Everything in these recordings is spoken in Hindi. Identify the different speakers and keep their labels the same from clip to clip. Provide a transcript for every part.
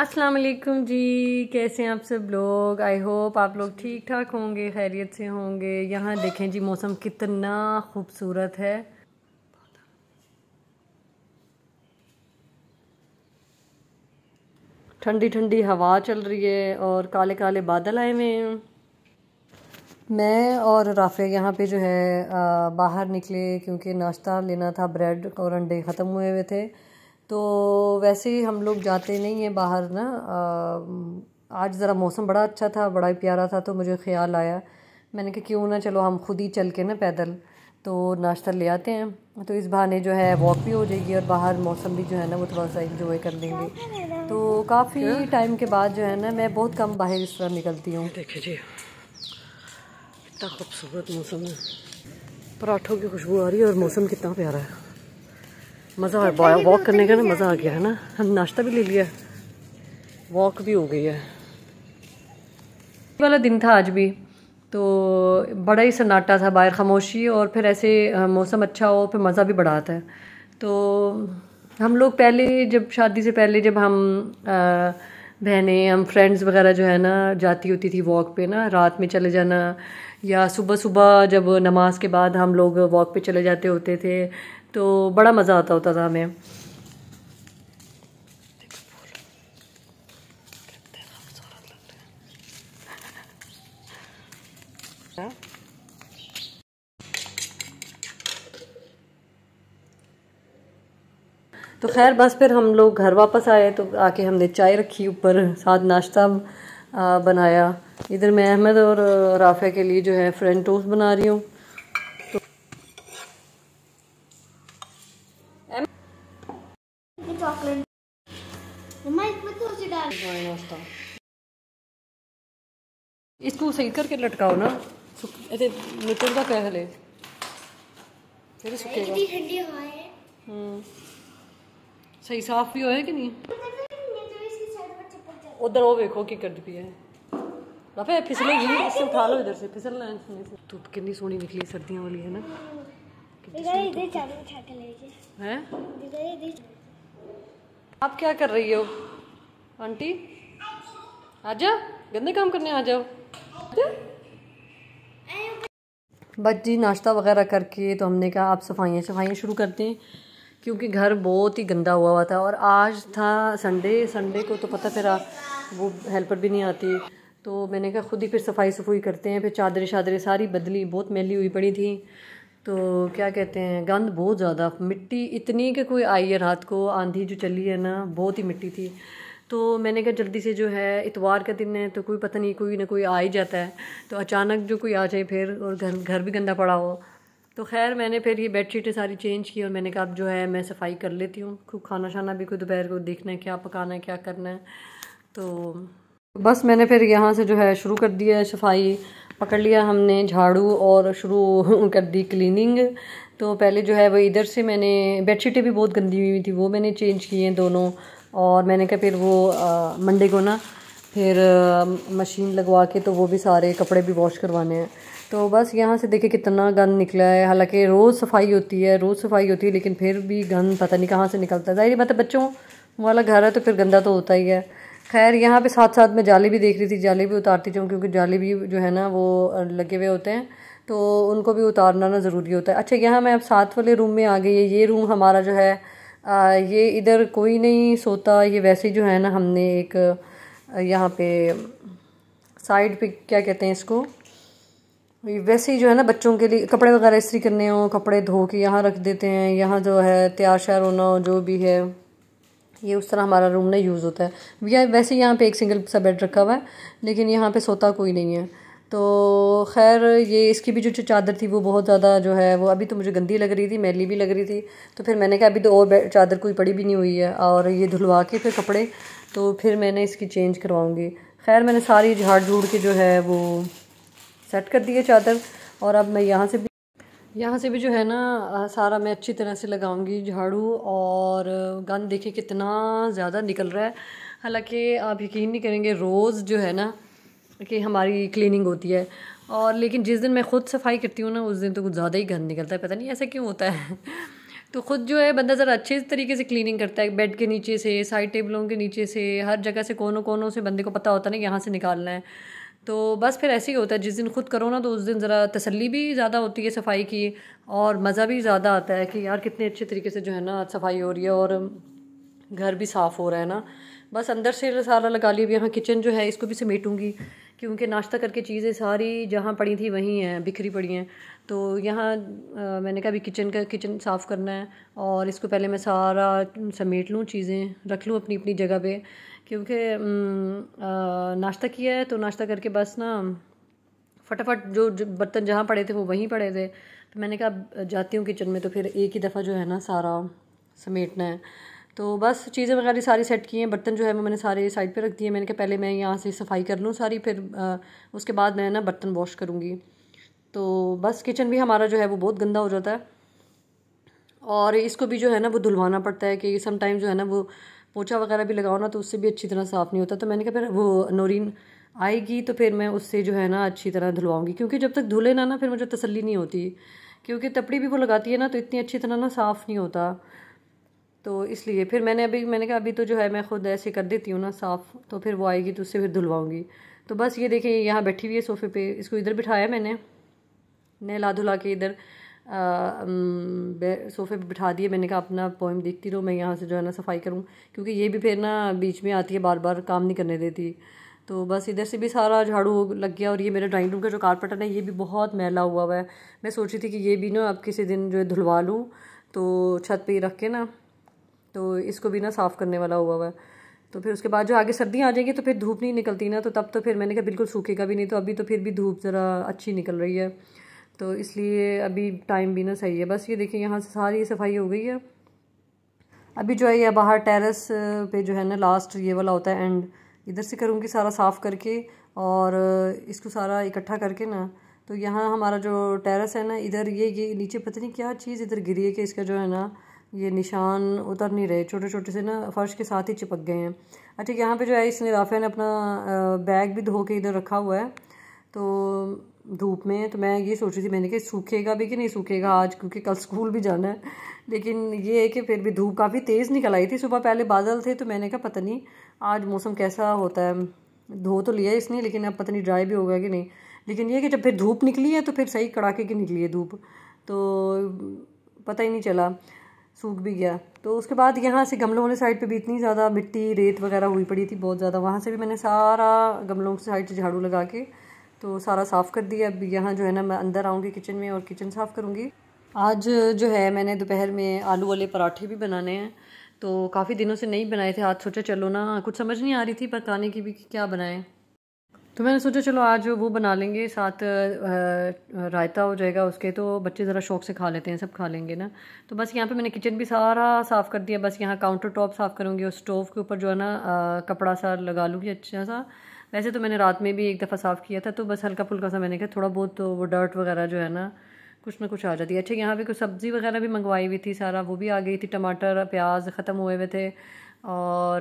Speaker 1: अस्सलाम वालेकुम जी कैसे हैं आप सब लोग आई होप आप लोग ठीक ठाक होंगे खैरियत से होंगे यहाँ देखें जी मौसम कितना खूबसूरत है ठंडी ठंडी हवा चल रही है और काले काले बादल आए हुए हैं मैं और राफे यहाँ पे जो है आ, बाहर निकले क्योंकि नाश्ता लेना था ब्रेड और अंडे ख़त्म हुए हुए थे तो वैसे ही हम लोग जाते नहीं हैं बाहर ना आज ज़रा मौसम बड़ा अच्छा था बड़ा ही प्यारा था तो मुझे ख्याल आया मैंने कहा क्यों ना चलो हम खुद ही चल के ना पैदल तो नाश्ता ले आते हैं तो इस बहाने जो है वॉक भी हो जाएगी और बाहर मौसम भी जो है ना वो थोड़ा सा इन्जॉय कर लेंगे तो काफ़ी टाइम के बाद जो है ना मैं बहुत कम बाहर इस तरह निकलती हूँ देखिए जी इतना खूबसूरत मौसम है पराठों की खुशबू आ रही है और मौसम कितना प्यारा है मज़ा आया वॉक करने का ना मज़ा आ गया है ना हम नाश्ता भी ले लिया वॉक भी हो गई है वाला दिन था आज भी तो बड़ा ही सन्नाटा था बाहर खामोशी और फिर ऐसे मौसम अच्छा हो फिर मज़ा भी बढ़ा आता है तो हम लोग पहले जब शादी से पहले जब हम बहनें हम फ्रेंड्स वगैरह जो है ना जाती होती थी वॉक पे ना रात में चले जाना या सुबह सुबह जब नमाज के बाद हम लोग वॉक पे चले जाते होते थे तो बड़ा मज़ा आता होता था हमें तो खैर बस फिर हम लोग घर वापस आए तो आके हमने चाय रखी ऊपर साथ नाश्ता बनाया इधर मैं अहमद और राफ़े के लिए जो है फ्रेंड टोस्ट बना रही हूँ इसको सही करके लटकाओ ना ऐसे निकलता पहले फिर सूखेगा हम्म। सही साफ भी होया कि नहीं उधर वो देखो की कर पी है बापे फिसलेगी इससे उठा लो इधर से फिसलना है इसमें से धूप कितनी सोनी निकली सर्दियाँ वाली है ना हैं आप क्या कर रही हो आंटी आजा गंदे काम करने आ जाओ बस जी नाश्ता वगैरह करके तो हमने कहा आप सफाइयाँ सफाइयाँ शुरू करते हैं क्योंकि घर बहुत ही गंदा हुआ हुआ था और आज था संडे संडे को तो पता फिर वो हेल्पर भी नहीं आती तो मैंने कहा खुद ही फिर सफाई सफाई करते हैं फिर चादरें शादरें सारी बदली बहुत मैली हुई पड़ी थी तो क्या कहते हैं गंद बहुत ज़्यादा मिट्टी इतनी कि कोई आई है रात को आंधी जो चली है ना बहुत ही मिट्टी थी तो मैंने कहा जल्दी से जो है इतवार का दिन है तो कोई पता नहीं कोई ना कोई आ ही जाता है तो अचानक जो कोई आ जाए फिर और घर घर भी गंदा पड़ा हो तो खैर मैंने फिर ये बेड शीटें सारी चेंज की और मैंने कहा अब जो है मैं सफाई कर लेती हूँ खूब खाना शाना भी कोई दोपहर को देखना है क्या पकाना है क्या करना है तो बस मैंने फिर यहाँ से जो है शुरू कर दिया है सफाई पकड़ लिया हमने झाड़ू और शुरू कर दी क्लीनिंग तो पहले जो है वो इधर से मैंने बेडशीटें भी बहुत गंदी हुई थी वो मैंने चेंज की हैं दोनों और मैंने कहा फिर वो मंडे को ना फिर मशीन लगवा के तो वो भी सारे कपड़े भी वॉश करवाने हैं तो बस यहाँ से देखे कितना गंद निकला है हालांकि रोज़ सफाई होती है रोज़ सफाई होती है लेकिन फिर भी गंद पता नहीं कहाँ से निकलता है जाहिर मतलब बच्चों वाला घर है तो फिर गंदा तो होता ही है खैर यहाँ पे साथ साथ मैं जाली भी देख रही थी जाली भी उतारती जाऊँ क्योंकि जाली भी जो है ना वो लगे हुए होते हैं तो उनको भी उतारना ना ज़रूरी होता है अच्छा यहाँ मैं अब साथ वाले रूम में आ गई है ये रूम हमारा जो है ये इधर कोई नहीं सोता ये वैसे जो है ना हमने एक यहाँ पे साइड पे क्या कहते हैं इसको वैसे ही जो है ना बच्चों के लिए कपड़े वगैरह इस्त्री करने हो कपड़े धो के यहाँ रख देते हैं यहाँ जो है तैयार श्यार होना हो जो भी है ये उस तरह हमारा रूम ना यूज़ होता है भैया वैसे यहाँ पे एक सिंगल सा बेड रखा हुआ है लेकिन यहाँ पे सोता कोई नहीं है तो खैर ये इसकी भी जो चादर थी वो बहुत ज़्यादा जो है वो अभी तो मुझे गंदी लग रही थी मैली भी लग रही थी तो फिर मैंने कहा अभी तो और चादर कोई पड़ी भी नहीं हुई है और ये धुलवा के फिर कपड़े तो फिर मैंने इसकी चेंज करवाऊँगी खैर मैंने सारी झाड़ झूड़ के जो है वो सेट कर दी है चादर और अब मैं यहाँ से भी यहाँ से भी जो है ना सारा मैं अच्छी तरह से लगाऊंगी झाड़ू और गंद देखिए कितना ज़्यादा निकल रहा है हालांकि आप यकीन नहीं करेंगे रोज़ जो है ना कि हमारी क्लीनिंग होती है और लेकिन जिस दिन मैं ख़ुद सफाई करती हूँ ना उस दिन तो कुछ ज़्यादा ही गंद निकलता है पता नहीं ऐसा क्यों होता है तो ख़ुद जो है बंदा ज़रा अच्छे तरीके से क्लीनिंग करता है बेड के नीचे से साइड टेबलों के नीचे से हर जगह से कोनों कोनों से बंदे को पता होता नहीं ना यहाँ से निकालना है तो बस फिर ऐसे ही होता है जिस दिन खुद करो ना तो उस दिन ज़रा तसल्ली भी ज़्यादा होती है सफाई की और मज़ा भी ज़्यादा आता है कि यार कितने अच्छे तरीके से जो है ना सफाई हो रही है और घर भी साफ़ हो रहा है ना बस अंदर से सारा लगा लिया भी यहाँ किचन जो है इसको भी समेटूँगी क्योंकि नाश्ता करके चीज़ें सारी जहाँ पड़ी थी वहीं हैं बिखरी पड़ी हैं तो यहाँ मैंने कहा अभी किचन का किचन साफ़ करना है और इसको पहले मैं सारा समेट लूँ चीज़ें रख लूँ अपनी अपनी जगह पे क्योंकि नाश्ता किया है तो नाश्ता करके बस ना फटाफट जो, जो बर्तन जहाँ पड़े थे वो वहीं पड़े थे तो मैंने कहा जाती हूँ किचन में तो फिर एक ही दफ़ा जो है ना सारा समेटना है तो बस चीज़ें वगैरह सारी सेट की हैं बर्तन जो है वो मैंने सारे साइड पे रख दिए मैंने कहा पहले मैं यहाँ से सफाई कर लूँ सारी फिर आ, उसके बाद मैं ना बर्तन वॉश करूँगी तो बस किचन भी हमारा जो है वो बहुत गंदा हो जाता है और इसको भी जो है ना वो धुलवाना पड़ता है कि समटाइम जो है ना वो पोछा वगैरह भी लगाओ ना तो उससे भी अच्छी तरह साफ़ नहीं होता तो मैंने कहा फिर वो नोरिन आएगी तो फिर मैं उससे जो है ना अच्छी तरह धुलवाऊँगी क्योंकि जब तक धुले ना ना फिर मुझे तसली नहीं होती क्योंकि तपड़ी भी वो लगाती है ना तो इतनी अच्छी तरह ना साफ़ नहीं होता तो इसलिए फिर मैंने अभी मैंने कहा अभी तो जो है मैं ख़ुद ऐसे कर देती हूँ ना साफ़ तो फिर वो आएगी तो उससे फिर धुलवाऊँगी तो बस ये देखें यहाँ बैठी हुई है सोफ़े पे इसको इधर बिठाया मैंने नहला धुला के इधर सोफ़े पे बिठा दिए मैंने कहा अपना पोइम देखती रहो मैं यहाँ से जो है ना सफाई करूँ क्योंकि ये भी फिर ना बीच में आती है बार बार काम नहीं करने देती तो बस इधर से भी सारा झाड़ू लग गया और ये मेरा ड्राइंग रूम का जो कारपेट है ये भी बहुत मैला हुआ हुआ है मैं सोच रही थी कि ये भी ना अब किसी दिन जो है धुलवा लूँ तो छत पे ही रख के ना तो इसको भी ना साफ़ करने वाला हुआ हुआ है तो फिर उसके बाद जो आगे सर्दियाँ आ जाएंगी तो फिर धूप नहीं निकलती ना तो तब तो फिर मैंने कहा बिल्कुल सूखेगा भी नहीं तो अभी तो फिर भी धूप ज़रा अच्छी निकल रही है तो इसलिए अभी टाइम भी ना सही है बस ये देखिए यहाँ से सारी सफाई हो गई है अभी जो है ये बाहर टेरेस पे जो है ना लास्ट ये वाला होता है एंड इधर से करूँगी सारा साफ़ करके और इसको सारा इकट्ठा करके ना तो यहाँ हमारा जो टेरेस है ना इधर ये ये नीचे पता नहीं क्या चीज़ इधर गिरी है कि इसका जो है ना ये निशान उतर नहीं रहे छोटे छोटे से ना फ़र्श के साथ ही चिपक गए हैं अच्छा यहाँ पे जो है इसने राफिया ने अपना बैग भी धो के इधर रखा हुआ है तो धूप में तो मैं ये सोच रही थी मैंने कि सूखेगा भी कि नहीं सूखेगा आज क्योंकि कल स्कूल भी जाना है लेकिन ये है कि फिर भी धूप काफ़ी तेज़ निकल आई थी सुबह पहले बादल थे तो मैंने कहा पता नहीं आज मौसम कैसा होता है धो तो लिया इसने लेकिन अब पता नहीं ड्राई भी होगा कि नहीं लेकिन ये कि जब फिर धूप निकली है तो फिर सही कड़ाके की निकली है धूप तो पता ही नहीं चला सूख भी गया तो उसके बाद यहाँ से गमलों वाले साइड पे भी इतनी ज़्यादा मिट्टी रेत वगैरह हुई पड़ी थी बहुत ज़्यादा वहाँ से भी मैंने सारा गमलों की साइड से झाड़ू लगा के तो सारा साफ़ कर दिया अब यहाँ जो है ना मैं अंदर आऊँगी किचन में और किचन साफ़ करूँगी आज जो है मैंने दोपहर में आलू वाले पराठे भी बनाने हैं तो काफ़ी दिनों से नहीं बनाए थे आज सोचा चलो ना कुछ समझ नहीं आ रही थी पकाने की भी क्या बनाएं तो मैंने सोचा चलो आज वो बना लेंगे साथ रायता हो जाएगा उसके तो बच्चे ज़रा शौक से खा लेते हैं सब खा लेंगे ना तो बस यहाँ पे मैंने किचन भी सारा साफ़ कर दिया बस यहाँ काउंटर टॉप साफ़ करूँगी और स्टोव के ऊपर जो है ना कपड़ा सा लगा लूँगी अच्छा सा वैसे तो मैंने रात में भी एक दफ़ा साफ़ किया था तो बस हल्का फुल्का सा मैंने कहा थोड़ा बहुत तो वो डर्ट वगैरह जो है ना कुछ ना कुछ आ जाती है अच्छा यहाँ पर कुछ सब्ज़ी वगैरह भी मंगवाई हुई थी सारा वो भी आ गई थी टमाटर प्याज ख़त्म हुए हुए थे और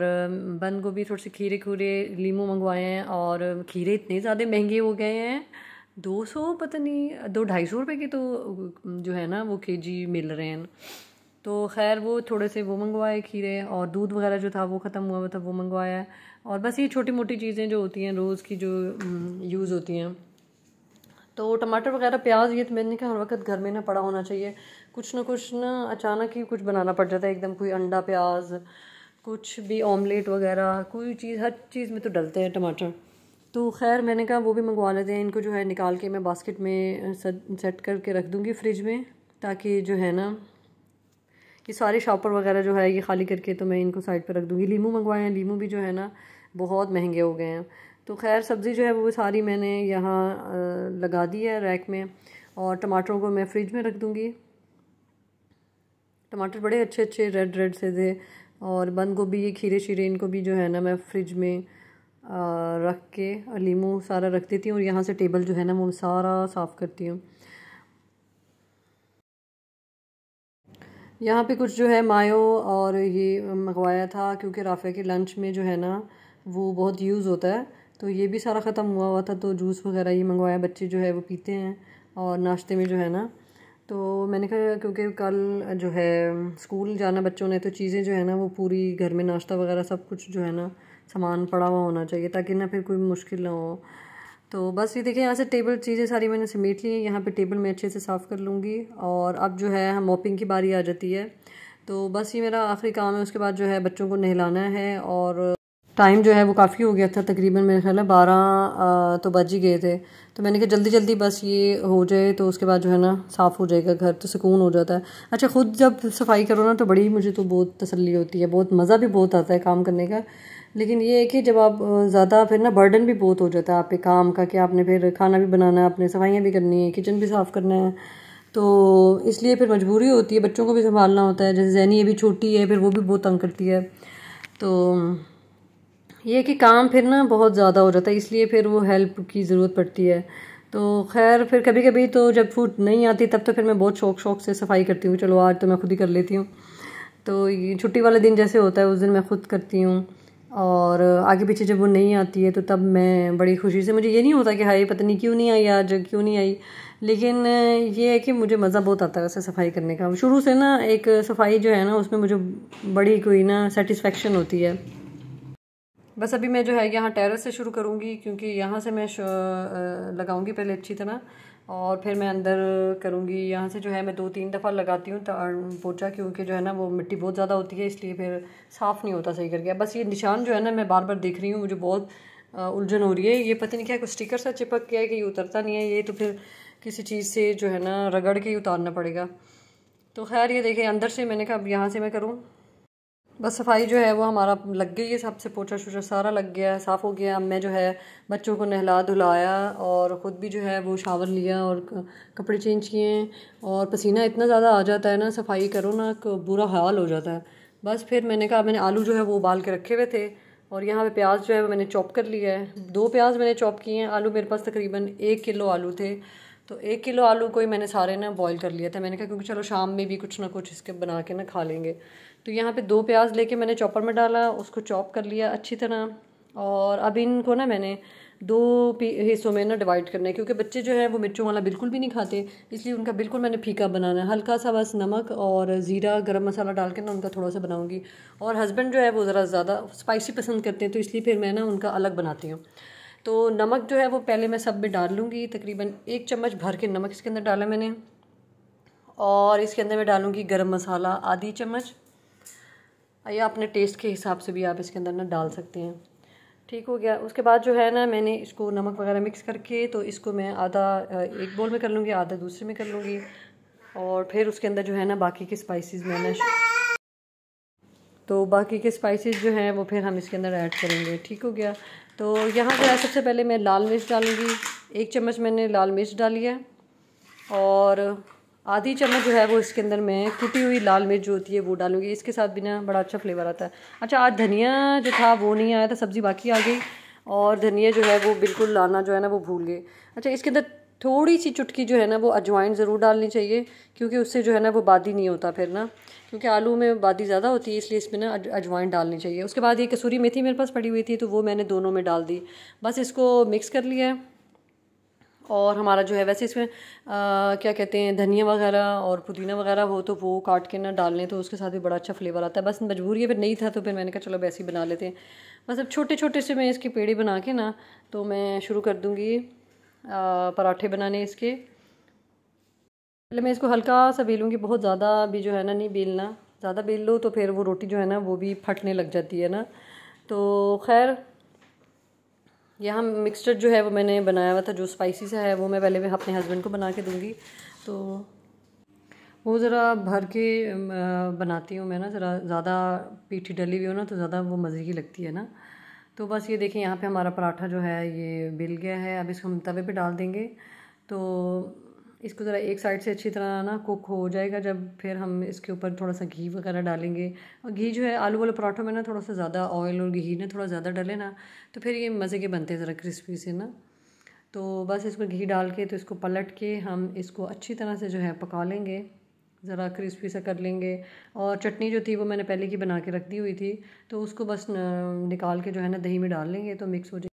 Speaker 1: बंद गोभी थोड़े से खीरे खूरे लीमू मंगवाए हैं और खीरे इतने ज़्यादा महंगे हो गए हैं दो सौ पता नहीं दो ढाई सौ रुपये के तो जो है ना वो के जी मिल रहे हैं तो खैर वो थोड़े से वो मंगवाए खीरे और दूध वगैरह जो था वो ख़त्म हुआ था वो मंगवाया और बस ये छोटी मोटी चीज़ें जो होती हैं रोज़ की जो यूज़ होती हैं तो टमाटर वगैरह प्याज ये तो मैंने कहा हर वक्त घर में ना पड़ा होना चाहिए कुछ ना कुछ ना अचानक ही कुछ बनाना पड़ जाता है एकदम कोई अंडा प्याज कुछ भी ऑमलेट वगैरह कोई चीज़ हर चीज़ में तो डलते हैं टमाटर तो खैर मैंने कहा वो भी मंगवा लेते हैं इनको जो है निकाल के मैं बास्केट में सेट करके रख दूँगी फ्रिज में ताकि जो है ना ये सारे शॉपर वगैरह जो है ये खाली करके तो मैं इनको साइड पर रख दूँगी लीमू मंगवाए हैं लीमू भी जो है ना बहुत महंगे हो गए हैं तो खैर सब्ज़ी जो है वो सारी मैंने यहाँ लगा दी है रैक में और टमाटरों को मैं फ्रिज में रख दूँगी टमाटर बड़े अच्छे अच्छे रेड रेड से थे और बंद गोभी ये खीरे शीरे इनको भी जो है ना मैं फ्रिज में रख के लीमू सारा रख देती हूँ और यहाँ से टेबल जो है ना वो सारा साफ़ करती हूँ यहाँ पे कुछ जो है मायो और ये मंगवाया था क्योंकि राफ़े के लंच में जो है ना वो बहुत यूज़ होता है तो ये भी सारा ख़त्म हुआ हुआ था तो जूस वगैरह ये मंगवाया बच्चे जो है वो पीते हैं और नाश्ते में जो है ना तो मैंने कहा क्योंकि कल जो है स्कूल जाना बच्चों ने तो चीज़ें जो है ना वो पूरी घर में नाश्ता वगैरह सब कुछ जो है ना सामान पड़ा हुआ होना चाहिए ताकि ना फिर कोई मुश्किल ना हो तो बस ये देखिए यहाँ से टेबल चीज़ें सारी मैंने समेट ली हैं यहाँ पे टेबल मैं अच्छे से साफ़ कर लूँगी और अब जो है हम मॉपिंग की बारी आ जाती है तो बस ये मेरा आखिरी काम है उसके बाद जो है बच्चों को नहलाना है और टाइम जो है वो काफ़ी हो गया था तकरीबन मेरे ख्याल में बारह तो बज ही गए थे तो मैंने कहा जल्दी जल्दी बस ये हो जाए तो उसके बाद जो है ना साफ़ हो जाएगा घर तो सुकून हो जाता है अच्छा ख़ुद जब सफाई करो ना तो बड़ी मुझे तो बहुत तसल्ली होती है बहुत मज़ा भी बहुत आता है काम करने का लेकिन ये है कि जब आप ज़्यादा फिर ना बर्डन भी बहुत हो जाता है आपके काम का कि आपने फिर खाना भी बनाना है आपने सफाइयाँ भी करनी है किचन भी साफ़ करना है तो इसलिए फिर मजबूरी होती है बच्चों को भी संभालना होता है जैसे जैनी अभी छोटी है फिर वो भी बहुत तंग करती है तो ये कि काम फिर ना बहुत ज़्यादा हो जाता है इसलिए फिर वो हेल्प की ज़रूरत पड़ती है तो खैर फिर कभी कभी तो जब फूड नहीं आती तब तो फिर मैं बहुत शौक शौक से सफाई करती हूँ चलो आज तो मैं खुद ही कर लेती हूँ तो ये छुट्टी वाले दिन जैसे होता है उस दिन मैं खुद करती हूँ और आगे पीछे जब वो नहीं आती है तो तब मैं बड़ी खुशी से मुझे ये नहीं होता कि हाय पता नहीं क्यों नहीं आई आज क्यों नहीं आई लेकिन ये है कि मुझे मज़ा बहुत आता है वैसे सफाई करने का शुरू से ना एक सफाई जो है ना उसमें मुझे बड़ी कोई ना सेटिस्फेक्शन होती है बस अभी मैं जो है यहाँ टेरेस से शुरू करूँगी क्योंकि यहाँ से मैं लगाऊँगी पहले अच्छी तरह और फिर मैं अंदर करूँगी यहाँ से जो है मैं दो तीन दफ़ा लगाती हूँ तो, पोचा क्योंकि जो है ना वो मिट्टी बहुत ज़्यादा होती है इसलिए फिर साफ़ नहीं होता सही करके बस ये निशान जो है ना मैं बार बार देख रही हूँ मुझे बहुत उलझन हो रही है ये पता नहीं क्या कुछ स्टिकर सा चिपक गया है कि ये उतरता नहीं है ये तो फिर किसी चीज़ से जो है ना रगड़ के ही उतारना पड़ेगा तो खैर ये देखें अंदर से मैंने कहा अब यहाँ से मैं करूँ बस सफाई जो है वो हमारा लग गई है सबसे पोछा शोछा सारा लग गया है साफ़ हो गया अब मैं जो है बच्चों को नहला धुलाया और ख़ुद भी जो है वो शावर लिया और कपड़े चेंज किए और पसीना इतना ज़्यादा आ जाता है ना सफाई करो ना बुरा हाल हो जाता है बस फिर मैंने कहा मैंने आलू जो है वो उबाल के रखे हुए थे और यहाँ पे प्याज जो है वो मैंने चॉप कर लिया है दो प्याज मैंने चॉप किए हैं आलू मेरे पास तकरीबन एक किलो आलू थे तो एक किलो आलू को ही मैंने सारे ना बॉईल कर लिया था मैंने कहा क्योंकि चलो शाम में भी कुछ ना कुछ इसके बना के ना खा लेंगे तो यहाँ पे दो प्याज लेके मैंने चॉपर में डाला उसको चॉप कर लिया अच्छी तरह और अब इनको ना मैंने दो हिस्सों में ना डिवाइड करना है क्योंकि बच्चे जो है वो मिर्चों वाला बिल्कुल भी नहीं खाते इसलिए उनका बिल्कुल मैंने फीका बनाना है हल्का सा बस नमक और ज़ीरा गरम मसाला डाल के ना उनका थोड़ा सा बनाऊँगी और हस्बैंड जो है वो ज़रा ज़्यादा स्पाइसी पसंद करते हैं तो इसलिए फिर मैं ना उनका अलग बनाती हूँ तो नमक जो है वो पहले मैं सब में डाल लूँगी तकरीबन एक चम्मच भर के नमक इसके अंदर डाला मैंने और इसके अंदर मैं डालूँगी गर्म मसाला आधी चम्मच या अपने टेस्ट के हिसाब से भी आप इसके अंदर ना डाल सकते हैं ठीक हो गया उसके बाद जो है ना मैंने इसको नमक वगैरह मिक्स करके तो इसको मैं आधा एक बोल में कर लूँगी आधा दूसरे में कर लूँगी और फिर उसके अंदर जो है ना बाकी के स्पाइसेस मैंने तो बाकी के स्पाइसेस जो हैं वो फिर हम इसके अंदर ऐड करेंगे ठीक हो गया तो यहाँ जो है सबसे पहले मैं लाल मिर्च डालूँगी एक चम्मच मैंने लाल मिर्च डाली है और आधी चम्मच जो है वो इसके अंदर मैं कुटी हुई लाल मिर्च जो होती है वो डालूंगी इसके साथ भी ना बड़ा अच्छा फ्लेवर आता है अच्छा आज धनिया जो था वो नहीं आया था सब्ज़ी बाकी आ गई और धनिया जो है वो बिल्कुल लाना जो है ना वो भूल गए अच्छा इसके अंदर थोड़ी सी चुटकी जो है ना वो अजवाइन ज़रूर डालनी चाहिए क्योंकि उससे जो है ना वो बादी नहीं होता फिर ना क्योंकि आलू में बादी ज़्यादा होती है इसलिए इसमें ना अजवाइन डालनी चाहिए उसके बाद ये कसूरी मेथी मेरे पास पड़ी हुई थी तो वो मैंने दोनों में डाल दी बस इसको मिक्स कर लिया है और हमारा जो है वैसे इसमें आ, क्या कहते हैं धनिया वगैरह और पुदीना वगैरह हो तो वो काट के ना डाल लें तो उसके साथ भी बड़ा अच्छा फ्लेवर आता है बस मजबूरी है फिर नहीं था तो फिर मैंने कहा चलो वैसे ही बना लेते हैं बस अब छोटे छोटे से मैं इसके पेड़े बना के ना तो मैं शुरू कर दूँगी पराठे बनाने इसके पहले मैं इसको हल्का सा बेलूँगी बहुत ज़्यादा भी जो है ना नहीं बेलना ज़्यादा बेल लो तो फिर वो रोटी जो है ना वो भी फटने लग जाती है ना तो खैर यहाँ मिक्सचर जो है वो मैंने बनाया हुआ था जो स्पाइसी सा है वो मैं पहले मैं अपने हस्बैंड को बना के दूँगी तो वो ज़रा भर के बनाती हूँ मैं ना ज़रा ज़्यादा पीठी डली हुई हो ना तो ज़्यादा वो मज़े की लगती है ना तो बस ये देखें यहाँ पे हमारा पराठा जो है ये बिल गया है अब इसको हम तवे पे डाल देंगे तो इसको ज़रा एक साइड से अच्छी तरह ना कुक हो जाएगा जब फिर हम इसके ऊपर थोड़ा सा घी वगैरह डालेंगे और घी जो है आलू वाले पराठों में ना थोड़ा सा ज़्यादा ऑयल और घी ना थोड़ा ज़्यादा डले ना तो फिर ये मज़े के बनते हैं ज़रा क्रिस्पी से ना तो बस इसको घी डाल के तो इसको पलट के हम इसको अच्छी तरह से जो है पका लेंगे ज़रा क्रिस्पी सा कर लेंगे और चटनी जो थी वो मैंने पहले की बना के रख दी हुई थी तो उसको बस निकाल के जो है ना दही में डाल लेंगे तो मिक्स हो जाए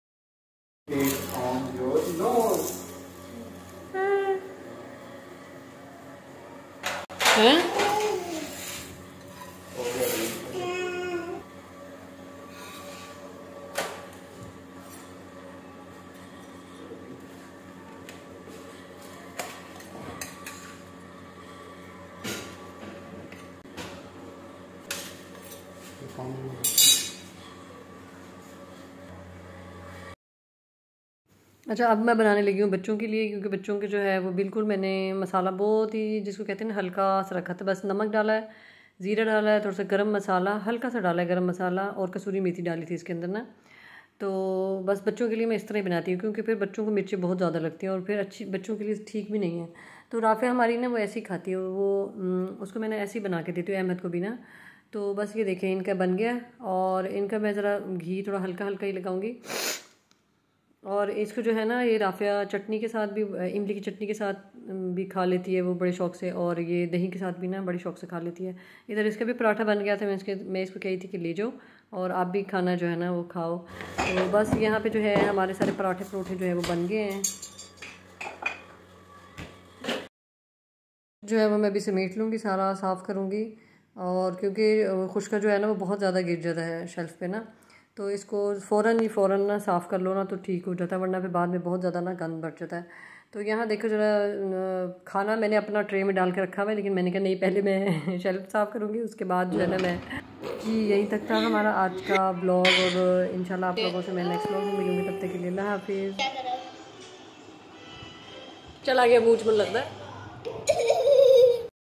Speaker 1: अच्छा अब मैं बनाने लगी हूँ बच्चों के लिए क्योंकि बच्चों के जो है वो बिल्कुल मैंने मसाला बहुत ही जिसको कहते हैं ना हल्का सा रखा था बस नमक डाला है ज़ीरा डाला है थोड़ा सा गरम मसाला हल्का सा डाला है गरम मसाला और कसूरी मेथी डाली थी इसके अंदर ना तो बस बच्चों के लिए मैं इस तरह ही बनाती हूँ क्योंकि फिर बच्चों को मिर्ची बहुत ज़्यादा लगती है और फिर अच्छी बच्चों के लिए ठीक भी नहीं है तो राफे हमारी ना वो ऐसी खाती है वो उसको मैंने ऐसे ही बना के देती हूँ अहमद को भी ना तो बस ये देखें इनका बन गया और इनका मैं ज़रा घी थोड़ा हल्का हल्का ही लगाऊंगी और इसको जो है ना ये राफिया चटनी के साथ भी इमली की चटनी के साथ भी खा लेती है वो बड़े शौक से और ये दही के साथ भी ना बड़े शौक से खा लेती है इधर इसका भी पराठा बन गया था मैं इसके मैं इसको कही थी कि ले जाओ और आप भी खाना जो है ना वो खाओ तो बस यहाँ पर जो है हमारे सारे पराठे परोठे जो है वो बन गए हैं जो है वो मैं अभी समेट लूँगी सारा साफ़ करूँगी और क्योंकि खुशका जो है ना वो बहुत ज़्यादा गिर जाता है शेल्फ़ पे ना तो इसको फ़ौर ही फ़ौर ना साफ़ कर लो ना तो ठीक हो जाता है वरना फिर बाद में बहुत ज़्यादा ना गंद बढ़ जाता है तो यहाँ देखो ज़रा खाना मैंने अपना ट्रे में डाल के रखा हुआ है लेकिन मैंने कहा नहीं पहले मैं शेल्फ़ साफ़ करूँगी उसके बाद जो है ना मैं कि यहीं तक था हमारा आज का ब्लॉग और इनशाला आप लोगों से मैं नेक्स्ट ब्लॉग में मिलूँगी तब तक के लिए अल्लाह हाफिज़ चला गया बूझ मन लगता है